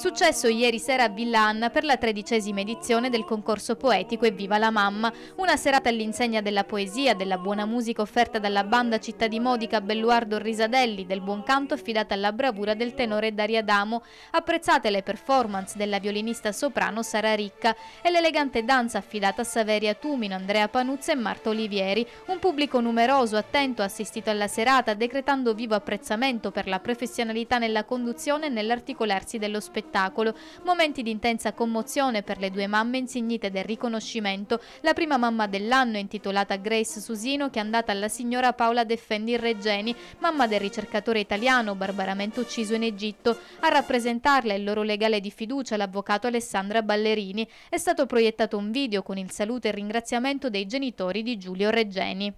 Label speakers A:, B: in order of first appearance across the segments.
A: Successo ieri sera a Villan per la tredicesima edizione del concorso poetico E Viva la mamma, una serata all'insegna della poesia, della buona musica offerta dalla banda Città di Modica Belluardo Risadelli, del buon canto affidata alla bravura del tenore Daria Damo, apprezzate le performance della violinista soprano Sara Ricca e l'elegante danza affidata a Saveria Tumino, Andrea Panuzza e Marta Olivieri, un pubblico numeroso, attento, assistito alla serata, decretando vivo apprezzamento per la professionalità nella conduzione e nell'articolarsi dello spettacolo spettacolo. Momenti di intensa commozione per le due mamme insignite del riconoscimento. La prima mamma dell'anno è intitolata Grace Susino che è andata alla signora Paola Defendi Reggeni, mamma del ricercatore italiano barbaramente ucciso in Egitto. A rappresentarla il loro legale di fiducia, l'avvocato Alessandra Ballerini. È stato proiettato un video con il saluto e il ringraziamento dei genitori di Giulio Reggeni.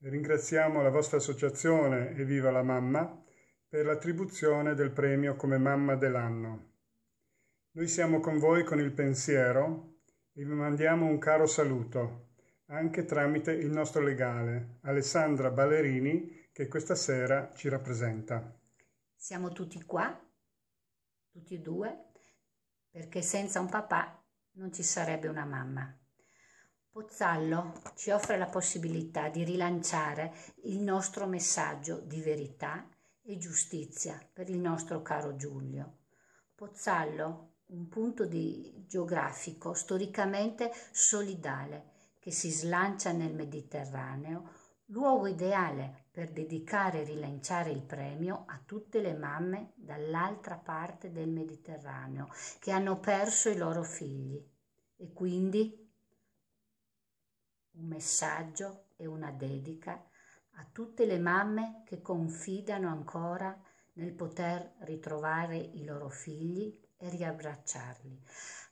B: Ringraziamo la vostra associazione Evviva la Mamma per l'attribuzione del premio come Mamma dell'anno. Noi siamo con voi con il pensiero e vi mandiamo un caro saluto, anche tramite il nostro legale, Alessandra Ballerini, che questa sera ci rappresenta.
C: Siamo tutti qua, tutti e due, perché senza un papà non ci sarebbe una mamma. Pozzallo ci offre la possibilità di rilanciare il nostro messaggio di verità e giustizia per il nostro caro Giulio. Pozzallo un punto di, geografico storicamente solidale che si slancia nel Mediterraneo, luogo ideale per dedicare e rilanciare il premio a tutte le mamme dall'altra parte del Mediterraneo che hanno perso i loro figli. E quindi un messaggio e una dedica a tutte le mamme che confidano ancora nel poter ritrovare i loro figli e riabbracciarli.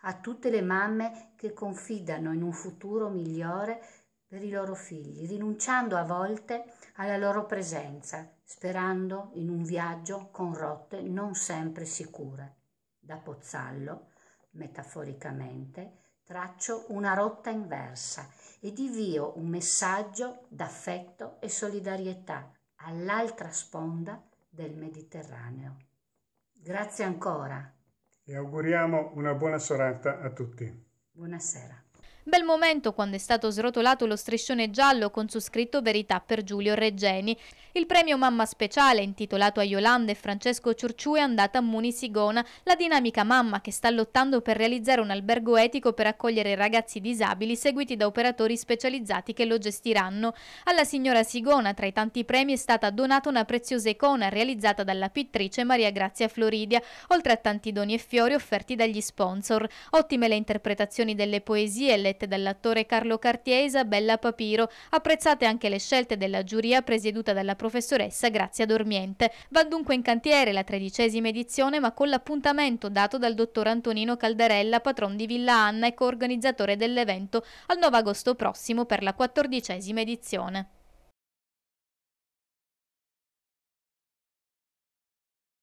C: A tutte le mamme che confidano in un futuro migliore per i loro figli, rinunciando a volte alla loro presenza, sperando in un viaggio con rotte non sempre sicure. Da Pozzallo, metaforicamente, traccio una rotta inversa e divio un messaggio d'affetto e solidarietà all'altra sponda del Mediterraneo. Grazie ancora
B: e auguriamo una buona serata a tutti. Buonasera.
A: Bel momento quando è stato srotolato lo striscione giallo con su scritto Verità per Giulio Reggeni. Il premio Mamma Speciale, intitolato a Yolanda e Francesco Ciurciù, è andata a Muni Sigona, la dinamica mamma che sta lottando per realizzare un albergo etico per accogliere ragazzi disabili seguiti da operatori specializzati che lo gestiranno. Alla signora Sigona, tra i tanti premi, è stata donata una preziosa icona realizzata dalla pittrice Maria Grazia Floridia, oltre a tanti doni e fiori offerti dagli sponsor. Ottime le interpretazioni delle poesie e le dirette dall'attore Carlo Cartier e Isabella Papiro. Apprezzate anche le scelte della giuria presieduta dalla professoressa Grazia Dormiente. Va dunque in cantiere la tredicesima edizione ma con l'appuntamento dato dal dottor Antonino Caldarella, patron di Villa Anna e coorganizzatore dell'evento, al 9 agosto prossimo per la quattordicesima edizione.